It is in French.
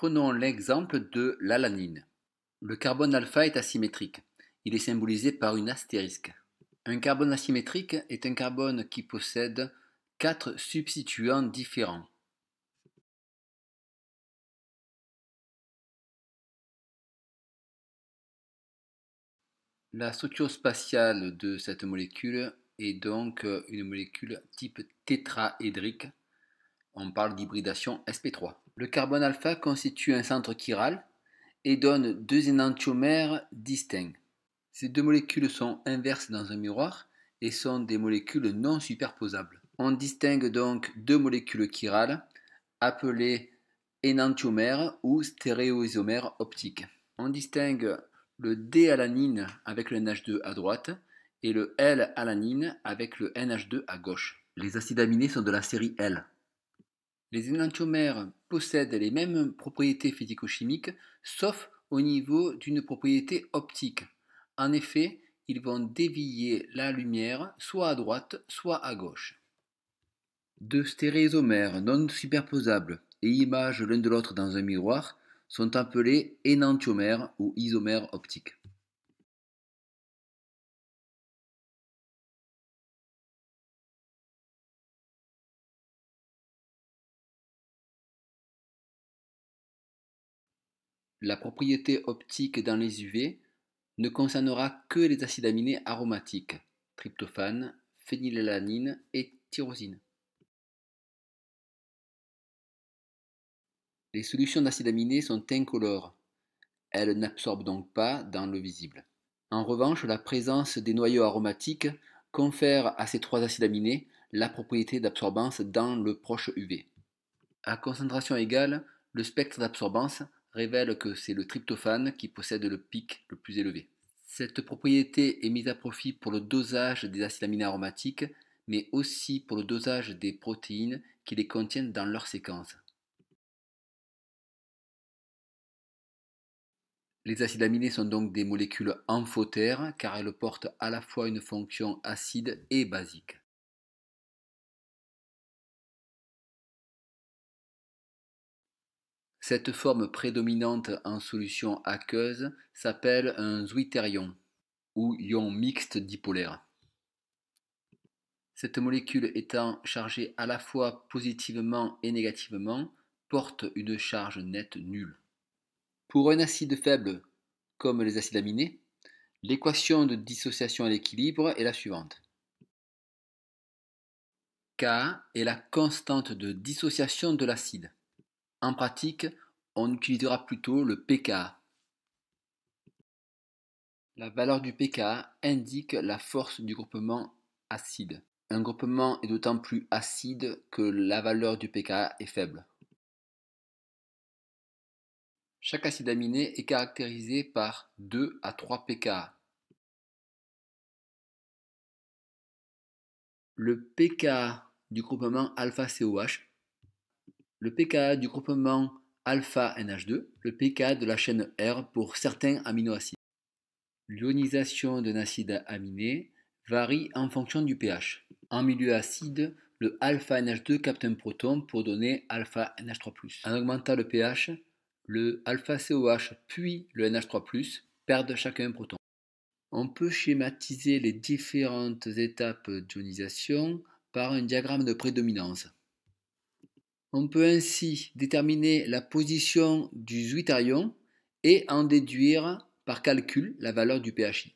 Prenons l'exemple de l'alanine. Le carbone alpha est asymétrique. Il est symbolisé par une astérisque. Un carbone asymétrique est un carbone qui possède quatre substituants différents. La structure spatiale de cette molécule est donc une molécule type tétraédrique. On parle d'hybridation sp3. Le carbone alpha constitue un centre chiral et donne deux énantiomères distincts. Ces deux molécules sont inverses dans un miroir et sont des molécules non superposables. On distingue donc deux molécules chirales appelées énantiomères ou stéréoisomères optiques. On distingue le D-alanine avec le NH2 à droite et le L-alanine avec le NH2 à gauche. Les acides aminés sont de la série L. Les énantiomères possèdent les mêmes propriétés physico-chimiques, sauf au niveau d'une propriété optique. En effet, ils vont dévier la lumière soit à droite, soit à gauche. Deux stéréomères non superposables et images l'un de l'autre dans un miroir sont appelés énantiomères ou isomères optiques. La propriété optique dans les UV ne concernera que les acides aminés aromatiques, tryptophane, phénylalanine et tyrosine. Les solutions d'acides aminés sont incolores. Elles n'absorbent donc pas dans le visible. En revanche, la présence des noyaux aromatiques confère à ces trois acides aminés la propriété d'absorbance dans le proche UV. À concentration égale, le spectre d'absorbance révèle que c'est le tryptophane qui possède le pic le plus élevé. Cette propriété est mise à profit pour le dosage des acides aminés aromatiques, mais aussi pour le dosage des protéines qui les contiennent dans leur séquence. Les acides aminés sont donc des molécules amphotères car elles portent à la fois une fonction acide et basique. Cette forme prédominante en solution aqueuse s'appelle un zwitterion ou ion mixte dipolaire. Cette molécule étant chargée à la fois positivement et négativement, porte une charge nette nulle. Pour un acide faible, comme les acides aminés, l'équation de dissociation à l'équilibre est la suivante. K est la constante de dissociation de l'acide. En pratique, on utilisera plutôt le pKa. La valeur du pKa indique la force du groupement acide. Un groupement est d'autant plus acide que la valeur du pKa est faible. Chaque acide aminé est caractérisé par 2 à 3 pKa. Le pKa du groupement alpha-COH le pKa du groupement alpha-NH2, le pKa de la chaîne R pour certains aminoacides. L'ionisation d'un acide aminé varie en fonction du pH. En milieu acide, le alpha-NH2 capte un proton pour donner alpha-NH3+. En augmentant le pH, le alpha-COH puis le NH3+, perdent chacun un proton. On peut schématiser les différentes étapes d'ionisation par un diagramme de prédominance. On peut ainsi déterminer la position du zwitterion et en déduire par calcul la valeur du PHI.